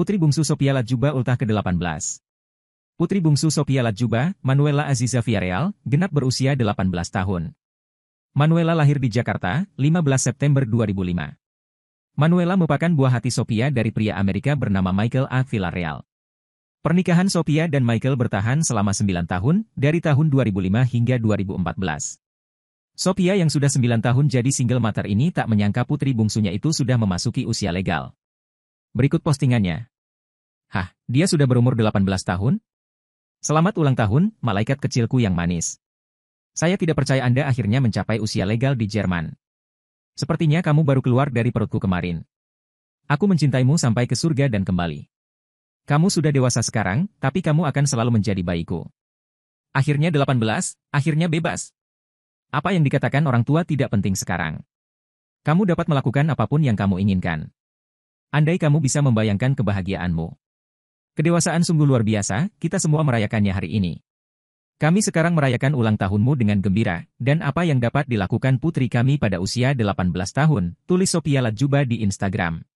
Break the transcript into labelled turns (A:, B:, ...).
A: Putri bungsu Sophia Latjuba ultah ke-18. Putri bungsu Sophia Latjuba, Manuela Aziza Villarreal, genap berusia 18 tahun. Manuela lahir di Jakarta, 15 September 2005. Manuela merupakan buah hati Sophia dari pria Amerika bernama Michael A. Villarreal. Pernikahan Sophia dan Michael bertahan selama 9 tahun, dari tahun 2005 hingga 2014. Sophia yang sudah 9 tahun jadi single mater ini tak menyangka putri bungsunya itu sudah memasuki usia legal. Berikut postingannya. Hah, dia sudah berumur 18 tahun? Selamat ulang tahun, malaikat kecilku yang manis. Saya tidak percaya Anda akhirnya mencapai usia legal di Jerman. Sepertinya kamu baru keluar dari perutku kemarin. Aku mencintaimu sampai ke surga dan kembali. Kamu sudah dewasa sekarang, tapi kamu akan selalu menjadi bayiku. Akhirnya 18, akhirnya bebas. Apa yang dikatakan orang tua tidak penting sekarang. Kamu dapat melakukan apapun yang kamu inginkan. Andai kamu bisa membayangkan kebahagiaanmu. Kedewasaan sungguh luar biasa, kita semua merayakannya hari ini. Kami sekarang merayakan ulang tahunmu dengan gembira, dan apa yang dapat dilakukan putri kami pada usia 18 tahun, tulis Sophia Latjuba di Instagram.